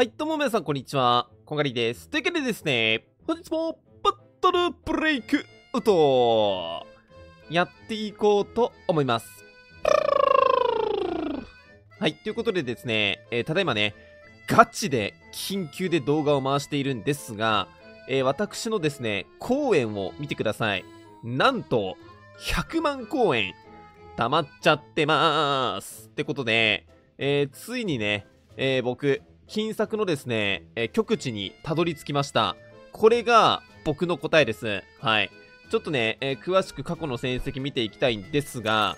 はい、どうも皆さん、こんにちは。こんがりです。というわけでですね、本日もバトルブレイクアウトやっていこうと思います。はい、ということでですね、えー、ただいまね、ガチで緊急で動画を回しているんですが、えー、私のですね、公演を見てください。なんと、100万公演、溜まっちゃってまーす。ってことで、えー、ついにね、えー、僕、金作のですね、えー、極地にたどり着きました。これが僕の答えです。はい。ちょっとね、えー、詳しく過去の戦績見ていきたいんですが、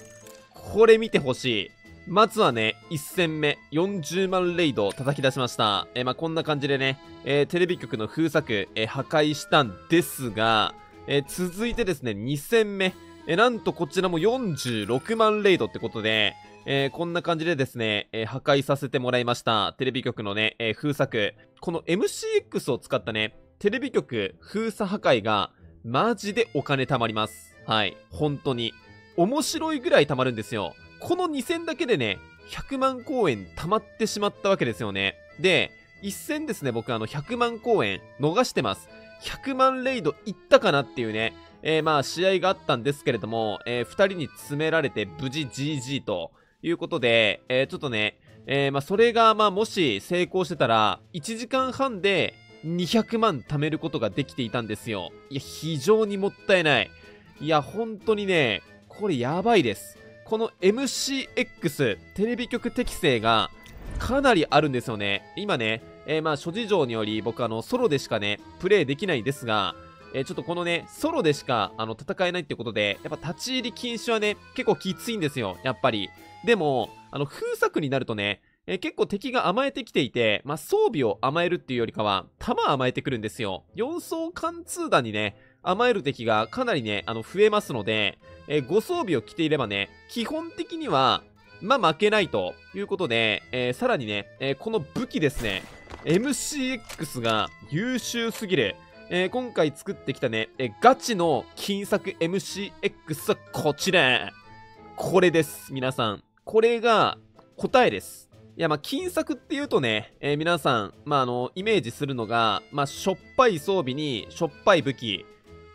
これ見てほしい。まずはね、1戦目、40万レイド叩き出しました。えー、まあ、こんな感じでね、えー、テレビ局の封鎖え破壊したんですが、え続いてですね、2戦目、えなんとこちらも46万レイドってことで、えー、こんな感じでですね、えー、破壊させてもらいました。テレビ局のね、えー、封鎖区。この MCX を使ったね、テレビ局封鎖破壊が、マジでお金貯まります。はい。本当に。面白いぐらい貯まるんですよ。この2戦だけでね、100万公演貯まってしまったわけですよね。で、1戦ですね、僕あの100万公演逃してます。100万レイドいったかなっていうね、えー、まあ試合があったんですけれども、えー、2人に詰められて無事 GG と、いうことで、えー、ちょっとね、えー、まあ、それが、まあ、もし成功してたら、1時間半で200万貯めることができていたんですよ。いや、非常にもったいない。いや、本当にね、これやばいです。この MCX、テレビ局適正が、かなりあるんですよね。今ね、えー、まあ諸事情により僕あのソロでしかね、プレイできないんですが、えー、ちょっとこのね、ソロでしか、あの、戦えないってことで、やっぱ立ち入り禁止はね、結構きついんですよ、やっぱり。でも、あの、封鎖区になるとね、えー、結構敵が甘えてきていて、まあ、装備を甘えるっていうよりかは、弾甘えてくるんですよ。4層貫通弾にね、甘える敵がかなりね、あの、増えますので、えー、ご装備を着ていればね、基本的には、まあ、負けないということで、えー、さらにね、えこの武器ですね、MCX が優秀すぎる。えー、今回作ってきたね、えー、ガチの金作 MCX はこちら。これです、皆さん。これが答えです。いや、まあ、金策っていうとね、えー、皆さん、まあ、あの、イメージするのが、まあ、しょっぱい装備に、しょっぱい武器、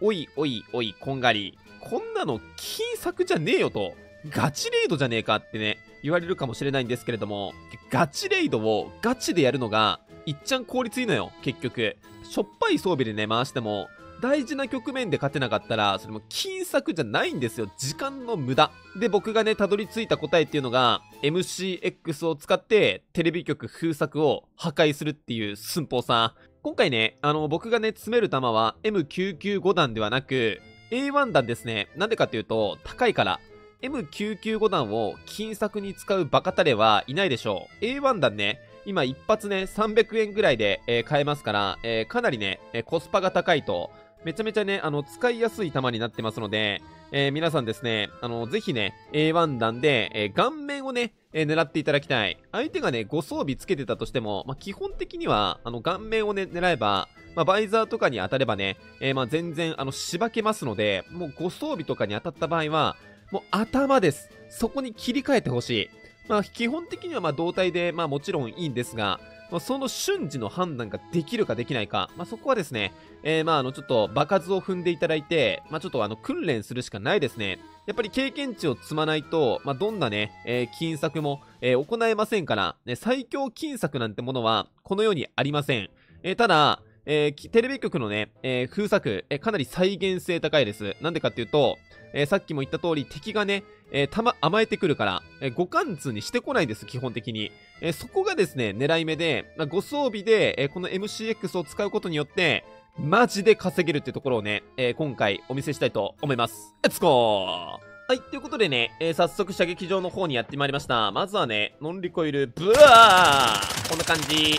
おいおいおい、こんがり。こんなの、金策じゃねえよと、ガチレイドじゃねえかってね、言われるかもしれないんですけれども、ガチレイドをガチでやるのが、いっちゃん効率いいのよ、結局。しょっぱい装備でね、回しても、大事な局面で勝てなかったら、それも金策じゃないんですよ。時間の無駄。で、僕がね、たどり着いた答えっていうのが、MCX を使ってテレビ局封鎖を破壊するっていう寸法さ。今回ね、あの、僕がね、詰める弾は M995 弾ではなく、A1 弾ですね。なんでかっていうと、高いから。M995 弾を金策に使うバカタレはいないでしょう。A1 弾ね、今一発ね、300円ぐらいで、えー、買えますから、えー、かなりね、えコスパが高いと、めちゃめちゃね、あの、使いやすい球になってますので、えー、皆さんですね、あの、ぜひね、A1 弾で、えー、顔面をね、えー、狙っていただきたい。相手がね、ご装備つけてたとしても、まあ、基本的には、あの、顔面をね、狙えば、まあ、バイザーとかに当たればね、えまあ、全然、あの、しばけますので、もうご装備とかに当たった場合は、もう頭です。そこに切り替えてほしい。まあ、基本的にはまあ動体で、まあ、もちろんいいんですが、まあ、その瞬時の判断ができるかできないか、まあ、そこはですね、えー、まあ、あの、ちょっと場数を踏んでいただいて、まあ、ちょっとあの、訓練するしかないですね。やっぱり経験値を積まないと、まあ、どんなね、えー、金策も、えー、行えませんから、ね、最強金策なんてものは、この世にありません。えただ、えー、テレビ局のね、えー、作えー、かなり再現性高いです。なんでかっていうと、えさっきも言った通り敵がね、えたま、甘えてくるから、え互換通にしてこないです、基本的に。えそこがですね、狙い目で、まあ、ご装備で、えこの MCX を使うことによって、マジで稼げるってところをね、え今回お見せしたいと思います。レッツゴーはい、ということでね、えー、早速射撃場の方にやってまいりました。まずはね、ノンリコイル、ブワーこんな感じ。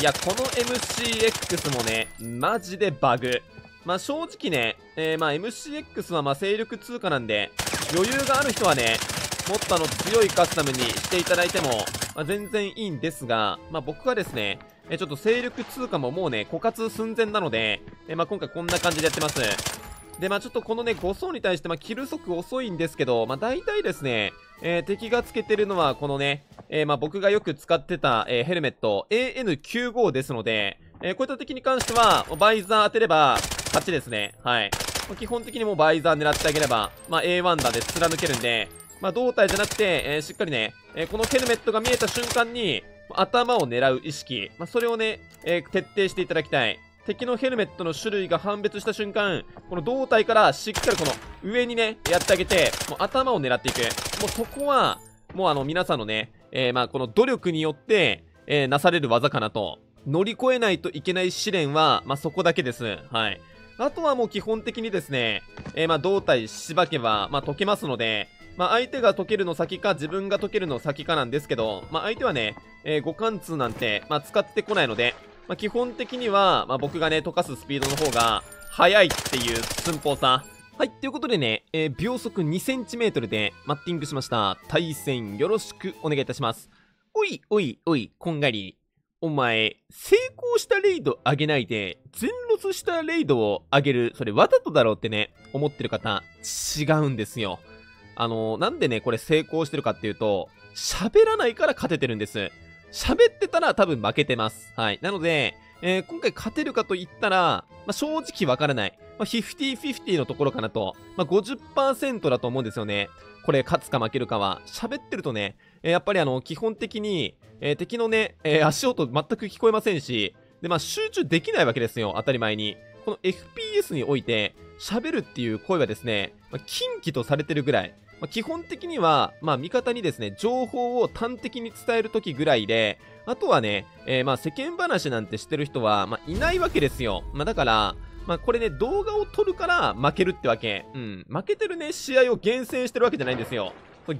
いや、この MCX もね、マジでバグ。まあ、正直ね、えー、まあ MCX はまあ勢力通貨なんで、余裕がある人はね、もっとあの強いカスタムにしていただいても、まあ、全然いいんですが、まあ、僕はですね、えちょっと勢力通貨ももうね、枯渇寸前なので、えまあ、今回こんな感じでやってます。で、まあ、ちょっとこのね、5層に対して、まあ、キル速遅いんですけど、まあ、大体ですね、えー、敵がつけてるのはこのね、えー、まあ、僕がよく使ってた、えー、ヘルメット AN95 ですので、えこういった敵に関しては、バイザー当てれば勝ちですね。はい。基本的にもバイザー狙ってあげれば、まあ、A1 打で貫けるんで、まあ、胴体じゃなくて、えしっかりね、えこのヘルメットが見えた瞬間に、頭を狙う意識、まあ、それをね、え徹底していただきたい。敵のヘルメットの種類が判別した瞬間、この胴体からしっかりこの上にね、やってあげて、もう頭を狙っていく。もうそこは、もうあの皆さんのね、えー、まあこの努力によって、えー、なされる技かなと。乗り越えないといけない試練は、まあ、そこだけです。はい。あとはもう基本的にですね、えー、まあ胴体しばけば、まあ、解けますので、まあ、相手が解けるの先か自分が解けるの先かなんですけど、まあ、相手はね、えー、五感通なんて、まあ、使ってこないので、まあ、基本的には、まあ、僕がね、溶かすスピードの方が、速いっていう寸法さ。はい、ということでね、えー、秒速2トルでマッティングしました。対戦よろしくお願いいたします。おいおいおい、こんがり。お前、成功したレイド上げないで、全スしたレイドを上げる、それわざとだろうってね、思ってる方、違うんですよ。あのー、なんでね、これ成功してるかっていうと、喋らないから勝ててるんです。喋ってたら多分負けてます。はい。なので、えー、今回勝てるかと言ったら、まあ、正直わからない。まあ、50-50のところかなと。まあ、50%だと思うんですよね。これ、勝つか負けるかは。喋ってるとね、えー、やっぱりあの、基本的に、えー、敵のね、えー、足音全く聞こえませんし、で、まあ、集中できないわけですよ。当たり前に。この FPS において、喋るっていう声はですね、まあ、禁とされてるぐらい、まあ、基本的には、まあ、味方にですね、情報を端的に伝える時ぐらいで、あとはね、えー、まあ世間話なんてしてる人は、まあ、いないわけですよ。まあ、だから、まあ、これね、動画を撮るから負けるってわけ。うん。負けてるね、試合を厳選してるわけじゃないんですよ。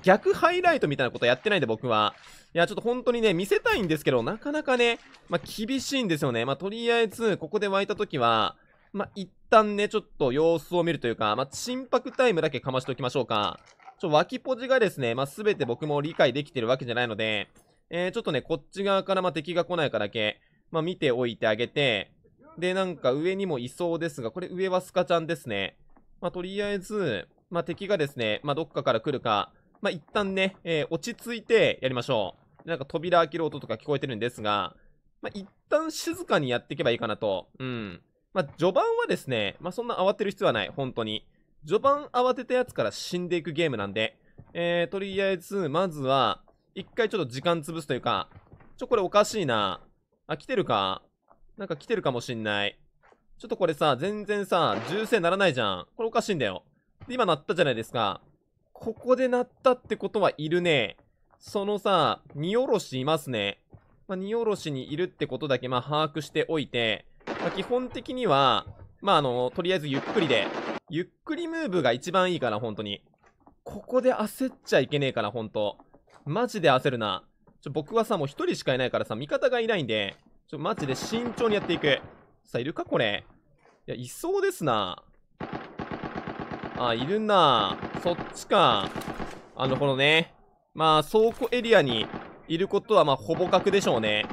逆ハイライトみたいなことやってないんで、僕は。いや、ちょっと本当にね、見せたいんですけど、なかなかね、まあ、厳しいんですよね。まあ、とりあえず、ここで湧いた時は、まあ、一旦ね、ちょっと様子を見るというか、まあ、拍タイムだけかましておきましょうか。ちょ、脇ポジがですね、ますべて僕も理解できてるわけじゃないので、えー、ちょっとね、こっち側からま敵が来ないかだけ、まあ、見ておいてあげて、で、なんか上にもいそうですが、これ上はスカちゃんですね。まあ、とりあえず、まあ、敵がですね、まあ、どっかから来るか、まあ、一旦ね、えー、落ち着いてやりましょう。なんか扉開ける音とか聞こえてるんですが、まあ、一旦静かにやっていけばいいかなと。うん。まあ、序盤はですね、まあ、そんな慌てる必要はない、本当に。序盤慌てたやつから死んでいくゲームなんで、えー、とりあえず、まずは、一回ちょっと時間潰すというか、ちょ、これおかしいな。あ、来てるかなんか来てるかもしんない。ちょっとこれさ、全然さ、銃声ならないじゃん。これおかしいんだよ。で、今鳴ったじゃないですか。ここで鳴ったってことはいるね。そのさ、荷下ろしいますね。まあ、荷下ろしにいるってことだけ、まあ、把握しておいて、まあ、基本的には、まあ、あの、とりあえずゆっくりで、ゆっくりムーブが一番いいかな、本当に。ここで焦っちゃいけねえから、本当マジで焦るな。ちょ、僕はさ、もう一人しかいないからさ、味方がいないんで、ちょ、マジで慎重にやっていく。さ、いるかこれ。いや、いそうですな。あ、いるな。そっちか。あの、このね、まあ、倉庫エリアにいることは、まあ、ほぼ確でしょうね。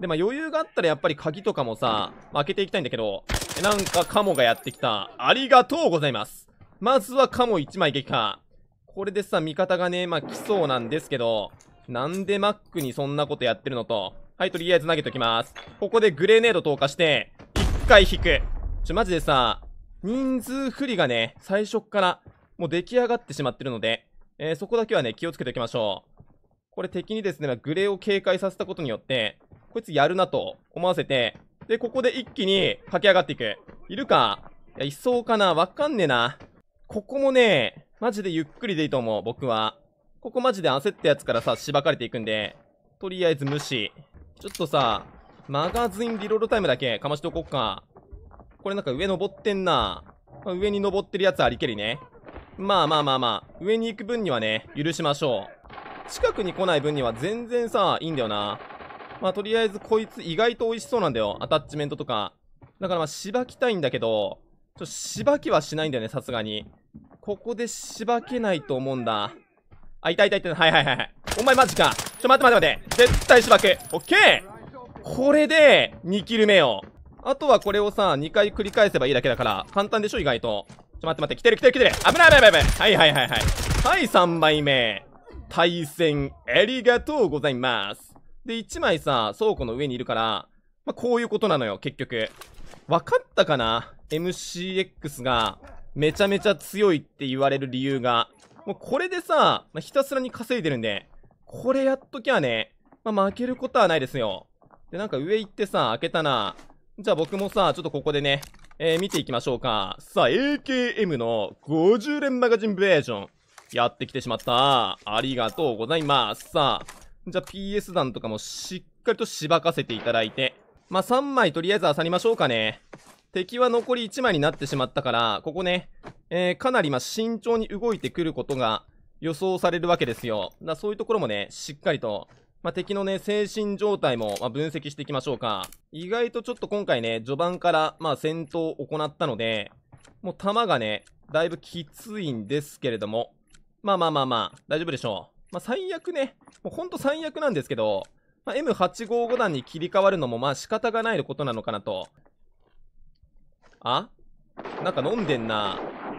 で、まあ、余裕があったらやっぱり鍵とかもさ、まあ、開けていきたいんだけど、なんかカモがやってきた。ありがとうございます。まずはカモ1枚撃破。これでさ、味方がね、まあ、来そうなんですけど、なんでマックにそんなことやってるのと。はい、とりあえず投げときます。ここでグレネード投下して、1回引く。ちょ、マジでさ、人数不利がね、最初から、もう出来上がってしまってるので、えー、そこだけはね、気をつけておきましょう。これ敵にですね、まグレーを警戒させたことによって、こいつやるなと思わせて、で、ここで一気に駆け上がっていく。いるかいや、いそうかなわかんねえな。ここもね、マジでゆっくりでいいと思う、僕は。ここマジで焦ったやつからさ、しばかれていくんで、とりあえず無視。ちょっとさ、マガズインリロードタイムだけかましとこっか。これなんか上登ってんな。まあ、上に登ってるやつありけりね。まあまあまあまあ、上に行く分にはね、許しましょう。近くに来ない分には全然さ、いいんだよな。まあ、とりあえずこいつ意外と美味しそうなんだよ。アタッチメントとか。だからまあ、しばきたいんだけど、ちょ、っしばきはしないんだよね、さすがに。ここでしばけないと思うんだ。あ、いたいたいた、はいはいはい。お前マジか。ちょ、待って待って待って。絶対しばく。オッケーこれで、2キル目を。あとはこれをさ、2回繰り返せばいいだけだから、簡単でしょ、意外と。ちょ、待って待って、来てる来てる来てる。危ない危ない危ない。はいはいはいはい。はい、3枚目。対戦、ありがとうございます。で、1枚さ、倉庫の上にいるから、まあ、こういうことなのよ、結局。分かったかな ?MCX がめちゃめちゃ強いって言われる理由が。もうこれでさ、まあ、ひたすらに稼いでるんで、これやっときゃね、まあ、負けることはないですよ。で、なんか上行ってさ、開けたな。じゃあ僕もさ、ちょっとここでね、えー、見ていきましょうか。さあ、AKM の50連マガジンベージョン。やってきてしまった。ありがとうございます。さあ、じゃあ PS 弾とかもしっかりとしばかせていただいて。まあ、3枚とりあえず漁りましょうかね。敵は残り1枚になってしまったから、ここね、えー、かなりま慎重に動いてくることが予想されるわけですよ。だそういうところもね、しっかりと、まあ、敵のね、精神状態もま分析していきましょうか。意外とちょっと今回ね、序盤からま戦闘を行ったので、もう弾がね、だいぶきついんですけれども、まあまあまあまあ、大丈夫でしょう。まあ、最悪ね、もうほんと最悪なんですけど、まあ、M855 弾に切り替わるのもまあ仕方がないことなのかなと。あなんか飲んでんな。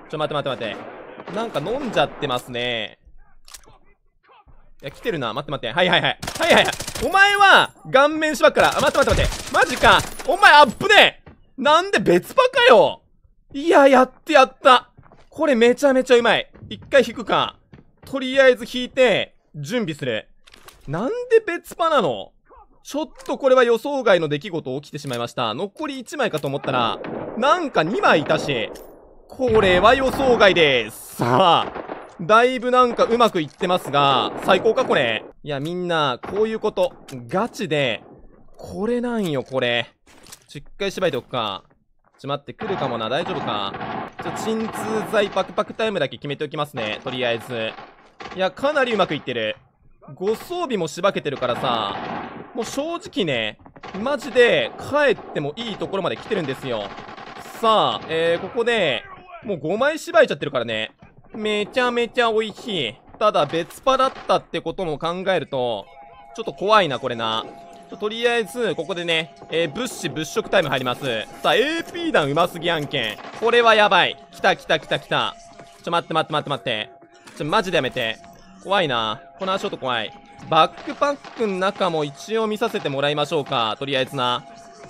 ちょ、待って待って待って。なんか飲んじゃってますね。いや、来てるな。待って待って。はいはいはい。はいはいはい。お前は、顔面っから。あ、待って待って待って。マジか。お前、アップねなんで別パかよいや、やってやった。これめちゃめちゃうまい。一回引くか。とりあえず引いて、準備する。なんで別パなのちょっとこれは予想外の出来事起きてしまいました。残り1枚かと思ったら、なんか2枚いたし、これは予想外です。さあ、だいぶなんかうまくいってますが、最高かこれ。いやみんな、こういうこと、ガチで、これなんよこれ。ちょ、一回縛いておくか。ちょ待って、来るかもな、大丈夫か。ちょ、鎮痛剤パクパクタイムだけ決めておきますね、とりあえず。いや、かなりうまくいってる。ご装備もしばけてるからさ、もう正直ね、マジで帰ってもいいところまで来てるんですよ。さあ、えー、ここで、もう5枚縛ばいちゃってるからね。めちゃめちゃ美味しい。ただ別パだったってことも考えると、ちょっと怖いな、これな。とりあえず、ここでね、えー、物資物色タイム入ります。さあ、AP 弾うますぎ案件。これはやばい。来た来た来た来た。ちょ、待って待って待って待って。ちょ、マジでやめて。怖いな。この足音怖い。バックパックの中も一応見させてもらいましょうか。とりあえずな。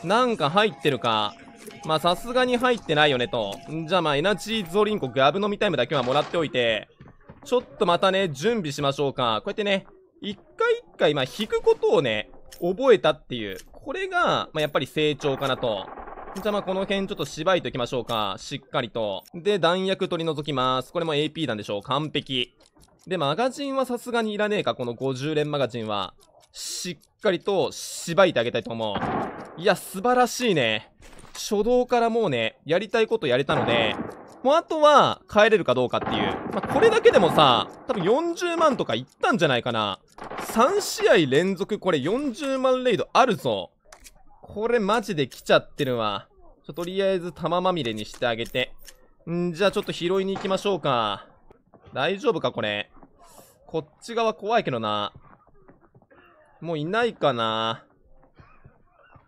なんか入ってるか。まあ、さすがに入ってないよねと。じゃあまあ、エナジーゾリンコガブ飲みタイムだけはもらっておいて、ちょっとまたね、準備しましょうか。こうやってね、一回一回、まあ、引くことをね、覚えたっていう。これが、まあ、やっぱり成長かなと。じゃあまあこの辺ちょっとしばいときましょうか。しっかりと。で、弾薬取り除きます。これも AP 弾でしょう。完璧。で、マガジンはさすがにいらねえか。この50連マガジンは。しっかりとしばいてあげたいと思う。いや、素晴らしいね。初動からもうね、やりたいことやれたので、もうあとは帰れるかどうかっていう。まあ、これだけでもさ、多分40万とかいったんじゃないかな。3試合連続これ40万レイドあるぞ。これマジで来ちゃってるわ。ちょ、とりあえず玉まみれにしてあげて。んじゃあちょっと拾いに行きましょうか。大丈夫か、これ。こっち側怖いけどな。もういないかな。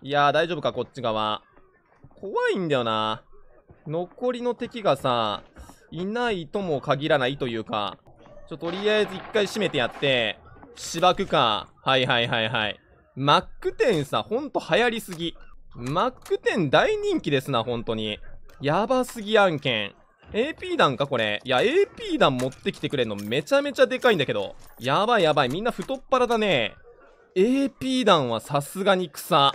いやー、大丈夫か、こっち側。怖いんだよな。残りの敵がさ、いないとも限らないというか。ちょ、とりあえず一回閉めてやって、しばくか。はいはいはいはい。マック店さ、ほんと流行りすぎ。マック店大人気ですな、ほんとに。やばすぎ案件。AP 弾かこれ。いや、AP 弾持ってきてくれんのめちゃめちゃでかいんだけど。やばいやばい。みんな太っ腹だね。AP 弾はさすがに草。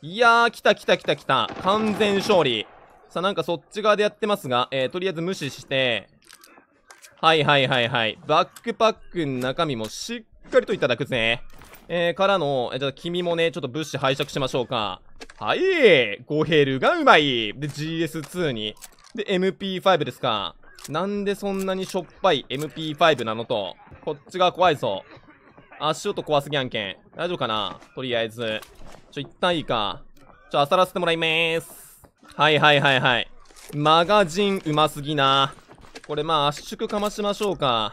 いやー、来た来た来た来た。完全勝利。さあ、なんかそっち側でやってますが、えー、とりあえず無視して。はいはいはいはい。バックパックの中身もしっかりといただくぜ。えー、からの、えー、じゃあ君もね、ちょっと物資拝借しましょうか。はい、ゴヘルがうまい。で、GS2 に。で、MP5 ですか。なんでそんなにしょっぱい MP5 なのと。こっちが怖いぞ。足音怖すぎやんけん。大丈夫かなとりあえず。ちょ、一旦いいか。ちょ、あさらせてもらいまーす。はいはいはいはい。マガジンうますぎな。これまあ圧縮かましましょうか。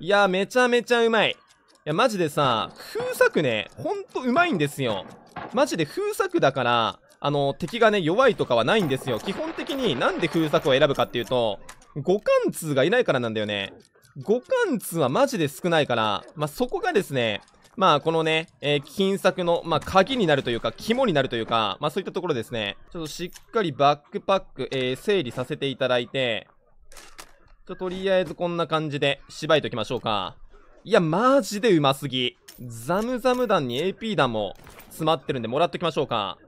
いや、めちゃめちゃうまい。いや、マジでさ、風作ね、ほんとうまいんですよ。マジで風作だから、あの、敵がね、弱いとかはないんですよ。基本的になんで風作を選ぶかっていうと、五貫通がいないからなんだよね。五貫通はマジで少ないから、まあ、そこがですね、まあ、このね、えー、金策の、まあ、鍵になるというか、肝になるというか、まあ、そういったところですね。ちょっとしっかりバックパック、えー、整理させていただいて、ちょ、とりあえずこんな感じで、縛いときましょうか。いや、マジでうますぎ。ザムザム弾に AP 弾も詰まってるんで、もらっときましょうか。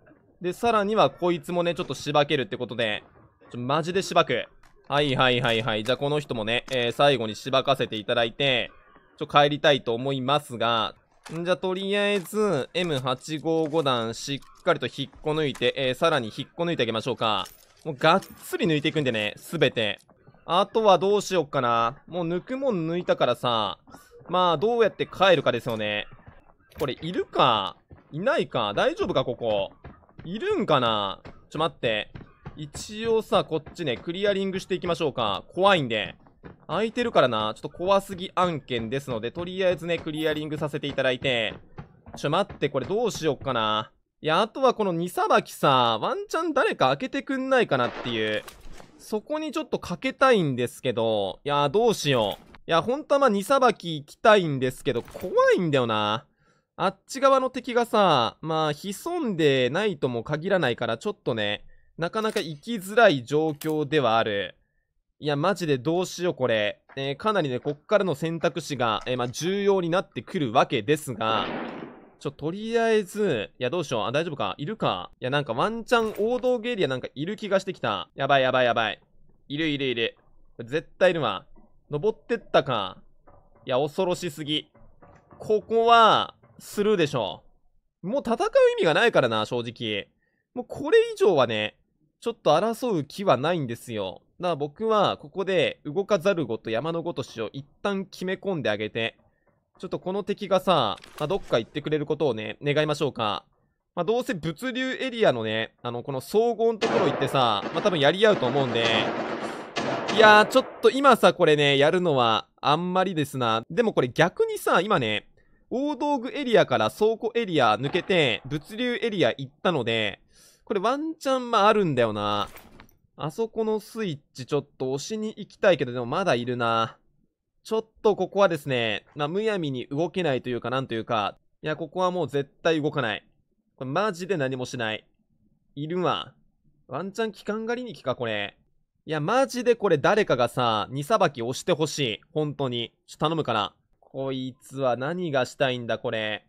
で、さらにはこいつもね、ちょっとしばけるってことで、ちょ、マジでしばく。はいはいはいはい。じゃあこの人もね、えー、最後にしばかせていただいて、ちょ、帰りたいと思いますが、んじゃ、とりあえず、M855 弾しっかりと引っこ抜いて、えー、さらに引っこ抜いてあげましょうか。もうがっつり抜いていくんでね、すべて。あとはどうしよっかな。もう抜くもん抜いたからさ、まあ、どうやって帰るかですよね。これ、いるかいないか大丈夫かここ。いるんかなちょ、待って。一応さ、こっちね、クリアリングしていきましょうか。怖いんで。空いてるからな。ちょっと怖すぎ案件ですので、とりあえずね、クリアリングさせていただいて。ちょ、待って、これどうしよっかな。いや、あとはこの荷さばきさ、ワンチャン誰か開けてくんないかなっていう。そこにちょっとかけたいんですけど、いやどうしよう。いや、ほんとはま2荷さばき行きたいんですけど、怖いんだよな。あっち側の敵がさ、まあ、潜んでないとも限らないから、ちょっとね、なかなか行きづらい状況ではある。いや、マジでどうしよう、これ。えー、かなりね、こっからの選択肢が、えー、まあ、重要になってくるわけですが、ちょ、とりあえず、いや、どうしよう。あ、大丈夫かいるかいや、なんかワンチャン王道ゲリアなんかいる気がしてきた。やばいやばいやばい。いるいるいる。絶対いるわ。登ってったか。いや、恐ろしすぎ。ここは、スルーでしょう。もう戦う意味がないからな、正直。もうこれ以上はね、ちょっと争う気はないんですよ。だから僕は、ここで、動かざるごと山のごとしを一旦決め込んであげて、ちょっとこの敵がさ、まあ、どっか行ってくれることをね、願いましょうか。まあ、どうせ物流エリアのね、あの、この総合のところ行ってさ、まあ、多分やり合うと思うんで、いやー、ちょっと今さ、これね、やるのはあんまりですな。でもこれ逆にさ、今ね、大道具エリアから倉庫エリア抜けて、物流エリア行ったので、これワンチャンまあるんだよな。あそこのスイッチちょっと押しに行きたいけど、でもまだいるな。ちょっとここはですね、まあ、むやみに動けないというか、なんというか、いや、ここはもう絶対動かない。これマジで何もしない。いるわ。ワンチャン期間狩りに行きか、これ。いや、マジでこれ誰かがさ、荷さばき押してほしい。本当に。ちょっと頼むから。こいつは何がしたいんだ、これ。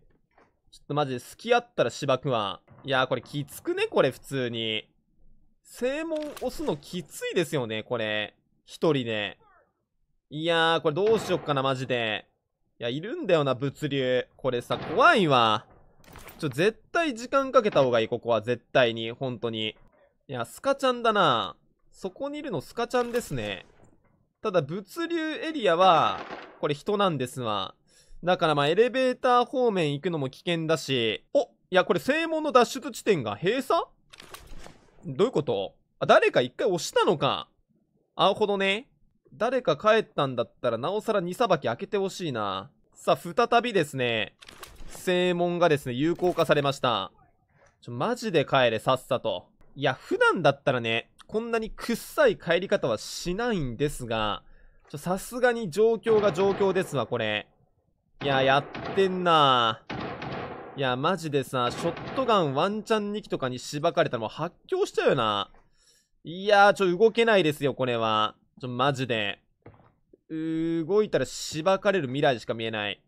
ちょっとマジで付き合ったらしばくわ。いやー、これきつくね、これ普通に。正門押すのきついですよね、これ。一人で。いやー、これどうしよっかな、マジで。いや、いるんだよな、物流。これさ、怖いわ。ちょ、絶対時間かけた方がいい、ここは。絶対に。本当に。いや、スカちゃんだな。そこにいるのスカちゃんですね。ただ物流エリアは、これ人なんですわ。だからまあエレベーター方面行くのも危険だし。おいや、これ正門の脱出地点が閉鎖どういうことあ、誰か一回押したのか。あほどね。誰か帰ったんだったら、なおさら荷さばき開けてほしいな。さあ、再びですね、正門がですね、有効化されました。ちょ、マジで帰れ、さっさと。いや、普段だったらね、こんなにくっさい帰り方はしないんですが、さすがに状況が状況ですわ、これ。いや、やってんないや、マジでさ、ショットガンワンチャン2機とかにしばかれたらもう発狂しちゃうよな。いやー、ちょ、動けないですよ、これは。ちょ、マジで。動いたらしばかれる未来しか見えない。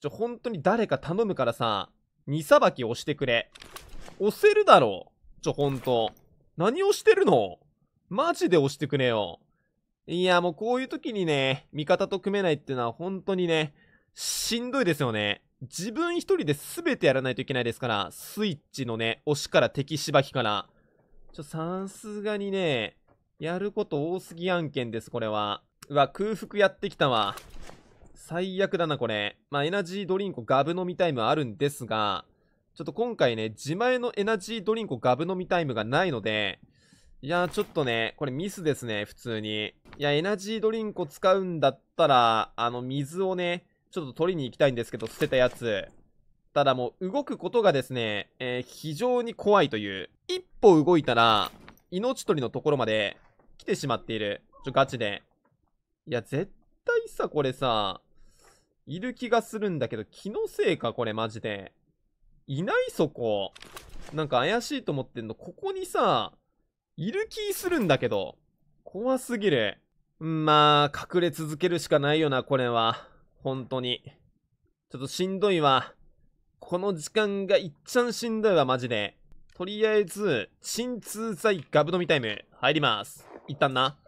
ちょ、本当に誰か頼むからさ、荷さばき押してくれ。押せるだろ。ちょ、ほんと。何をしてるのマジで押してくれよ。いや、もうこういう時にね、味方と組めないっていうのは本当にね、しんどいですよね。自分一人で全てやらないといけないですから、スイッチのね、押しから敵しばきから。ちょ、さすがにね、やること多すぎ案件です、これは。うわ、空腹やってきたわ。最悪だな、これ。まあ、エナジードリンクガブ飲みタイムあるんですが、ちょっと今回ね、自前のエナジードリンクをガブ飲みタイムがないので、いやーちょっとね、これミスですね、普通に。いや、エナジードリンクを使うんだったら、あの、水をね、ちょっと取りに行きたいんですけど、捨てたやつ。ただもう、動くことがですね、えー、非常に怖いという。一歩動いたら、命取りのところまで来てしまっている。ちょ、ガチで。いや、絶対さ、これさ、いる気がするんだけど、気のせいか、これ、マジで。いないそこ。なんか怪しいと思ってんの。ここにさ、いる気するんだけど。怖すぎる。まあ、隠れ続けるしかないよな、これは。本当に。ちょっとしんどいわ。この時間がいっちゃんしんどいわ、マジで。とりあえず、鎮痛剤ガブ飲みタイム、入ります。一旦な。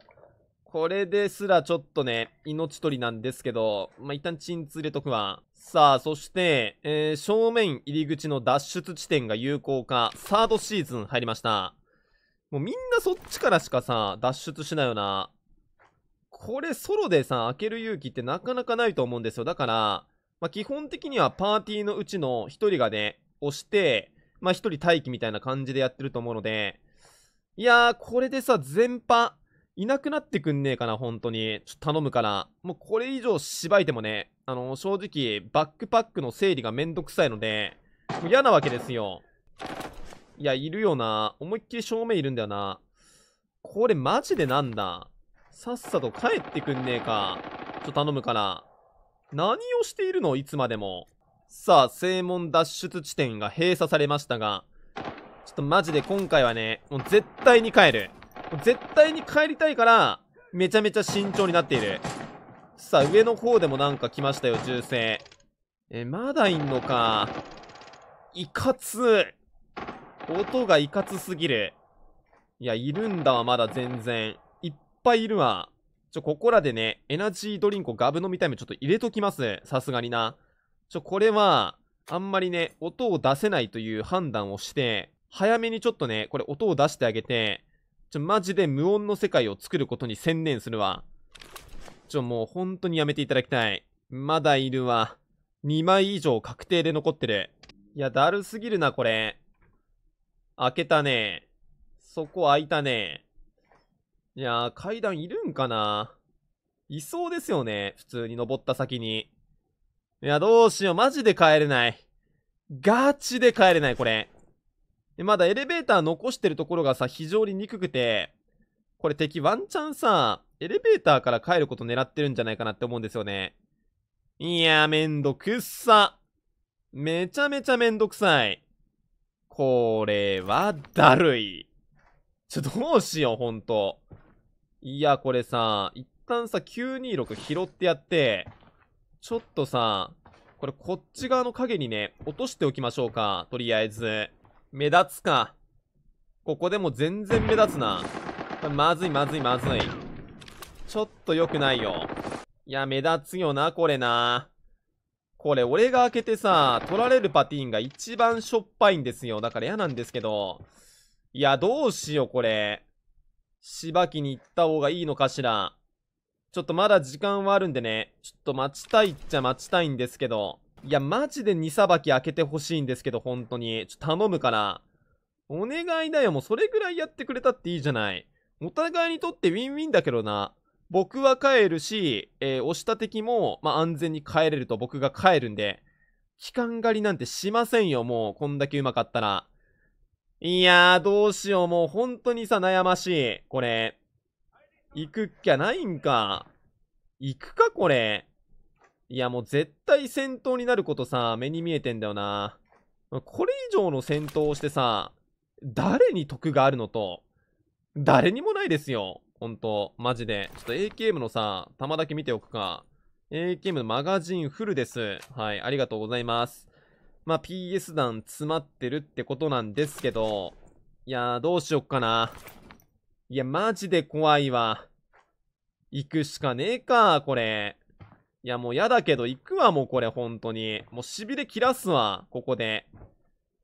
これですらちょっとね、命取りなんですけど、まあ、一旦鎮痛入れとくわ。さあ、そして、えー、正面入り口の脱出地点が有効化、サードシーズン入りました。もうみんなそっちからしかさ、脱出しないよな。これソロでさ、開ける勇気ってなかなかないと思うんですよ。だから、まあ、基本的にはパーティーのうちの1人がね、押して、まあ、1人待機みたいな感じでやってると思うので、いやー、これでさ、全般。いなくなってくんねえかな、本当に。ちょっと頼むから。もうこれ以上しばいてもね、あの、正直、バックパックの整理がめんどくさいので、嫌なわけですよ。いや、いるよな。思いっきり正面いるんだよな。これマジでなんだ。さっさと帰ってくんねえか。ちょ、っと頼むから。何をしているのいつまでも。さあ、正門脱出地点が閉鎖されましたが、ちょっとマジで今回はね、もう絶対に帰る。絶対に帰りたいから、めちゃめちゃ慎重になっている。さあ、上の方でもなんか来ましたよ、銃声。え、まだいんのか。いかつ。音がいかつすぎる。いや、いるんだわ、まだ全然。いっぱいいるわ。ちょ、ここらでね、エナジードリンクをガブ飲みタイムちょっと入れときます。さすがにな。ちょ、これは、あんまりね、音を出せないという判断をして、早めにちょっとね、これ音を出してあげて、ちょ、マジで無音の世界を作ることに専念するわ。ちょ、もう本当にやめていただきたい。まだいるわ。2枚以上確定で残ってる。いや、だるすぎるな、これ。開けたね。そこ開いたね。いやー、階段いるんかないそうですよね。普通に登った先に。いや、どうしよう。マジで帰れない。ガチで帰れない、これ。で、まだエレベーター残してるところがさ、非常に憎くて、これ敵ワンチャンさ、エレベーターから帰ること狙ってるんじゃないかなって思うんですよね。いやめんどくっさ。めちゃめちゃめんどくさい。これはだるい。ちょ、どうしよう、ほんと。いや、これさ、一旦さ、926拾ってやって、ちょっとさ、これこっち側の影にね、落としておきましょうか。とりあえず。目立つか。ここでも全然目立つな。まずいまずいまずい。ちょっと良くないよ。いや、目立つよな、これな。これ、俺が開けてさ、取られるパティーンが一番しょっぱいんですよ。だから嫌なんですけど。いや、どうしよう、これ。しばきに行った方がいいのかしら。ちょっとまだ時間はあるんでね。ちょっと待ちたいっちゃ待ちたいんですけど。いや、マジで荷さばき開けてほしいんですけど、本当に。ちょ、頼むから。お願いだよ、もうそれぐらいやってくれたっていいじゃない。お互いにとってウィンウィンだけどな。僕は帰るし、えー、押した敵も、まあ、安全に帰れると僕が帰るんで、期間狩りなんてしませんよ、もう、こんだけうまかったら。いやー、どうしよう、もう本当にさ、悩ましい。これ。行くっきゃないんか。行くか、これ。いや、もう絶対戦闘になることさ、目に見えてんだよな。これ以上の戦闘をしてさ、誰に得があるのと、誰にもないですよ。ほんと、マジで。ちょっと AKM のさ、弾だけ見ておくか。AKM のマガジンフルです。はい、ありがとうございます。まあ、PS 弾詰まってるってことなんですけど、いやー、どうしよっかな。いや、マジで怖いわ。行くしかねえか、これ。いや、もう嫌だけど、行くわ、もうこれ、本当に。もう痺れ切らすわ、ここで。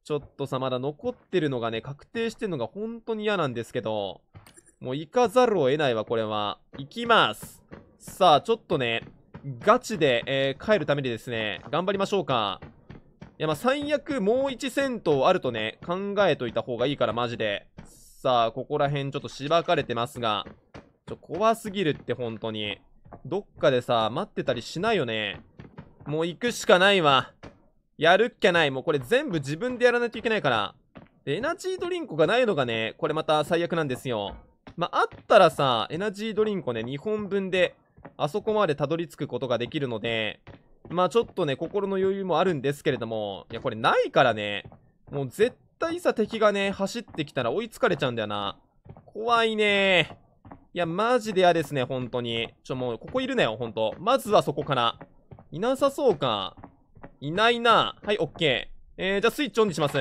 ちょっとさ、まだ残ってるのがね、確定してるのが本当に嫌なんですけど、もう行かざるを得ないわ、これは。行きます。さあ、ちょっとね、ガチで、えー、帰るためにですね、頑張りましょうか。いや、まあ、最悪、もう1戦闘あるとね、考えといた方がいいから、マジで。さあ、ここら辺ちょっとしばかれてますが、ちょ、怖すぎるって、本当に。どっかでさ、待ってたりしないよね。もう行くしかないわ。やるっきゃない。もうこれ全部自分でやらないといけないから。で、エナジードリンクがないのがね、これまた最悪なんですよ。まあ、あったらさ、エナジードリンクをね、2本分で、あそこまでたどり着くことができるので、まあちょっとね、心の余裕もあるんですけれども、いや、これないからね、もう絶対さ、敵がね、走ってきたら追いつかれちゃうんだよな。怖いねいや、マジで嫌ですね、本当に。ちょ、もう、ここいるなよ、本当まずはそこから。いなさそうか。いないな。はい、オッケー。えー、じゃあスイッチオンにします。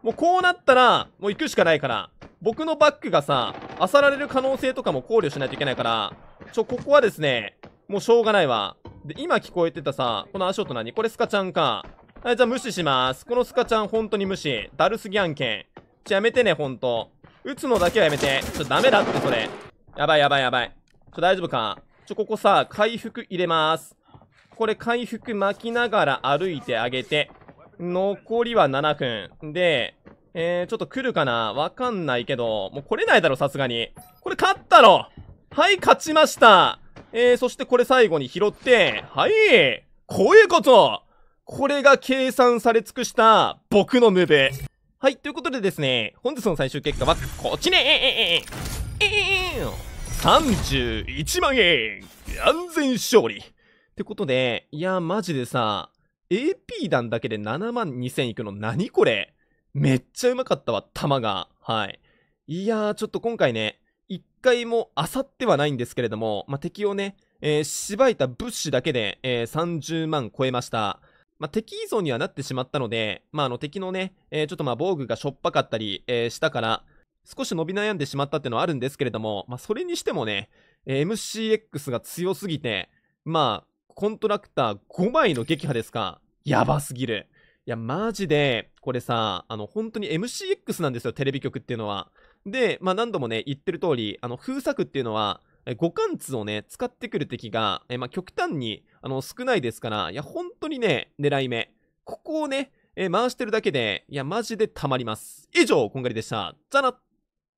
もうこうなったら、もう行くしかないから。僕のバックがさ、漁られる可能性とかも考慮しないといけないから、ちょ、ここはですね、もうしょうがないわ。で、今聞こえてたさ、この足音何これスカちゃんか。はい、じゃあ無視します。このスカちゃん本当に無視。だるすぎ案件。ちょ、やめてね、ほんと。撃つのだけはやめて。ちょ、ダメだって、それ。やばいやばいやばい。ちょ、大丈夫かちょ、ここさ、回復入れます。これ回復巻きながら歩いてあげて、残りは7分。で、えー、ちょっと来るかなわかんないけど、もう来れないだろ、さすがに。これ勝ったろはい、勝ちましたえー、そしてこれ最後に拾って、はいこういうことこれが計算され尽くした僕のムーブ。はい、ということでですね、本日の最終結果はこっちね31万円安全勝利ってことで、いや、マジでさ、AP 弾だけで7万2000いくの何これめっちゃうまかったわ、弾が。はい。いやー、ちょっと今回ね、一回もあさってはないんですけれども、まあ、敵をね、えー、しばいた物資だけで、えー、30万超えました。まあ、敵依存にはなってしまったので、まあ、あの敵のね、えー、ちょっとまあ防具がしょっぱかったり、えー、したから、少し伸び悩んでしまったっていうのはあるんですけれども、まあ、それにしてもね、MCX が強すぎて、まあ、コントラクター5枚の撃破ですか。やばすぎる。いや、マジで、これさ、あの、本当に MCX なんですよ、テレビ局っていうのは。で、まあ、何度もね、言ってる通り、あの、封鎖区っていうのは、五貫通をね、使ってくる敵が、えまあ、極端に、あの、少ないですから、いや、本当にね、狙い目。ここをね、え回してるだけで、いや、マジで溜まります。以上、こんがりでした。じゃな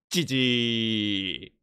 叽叽。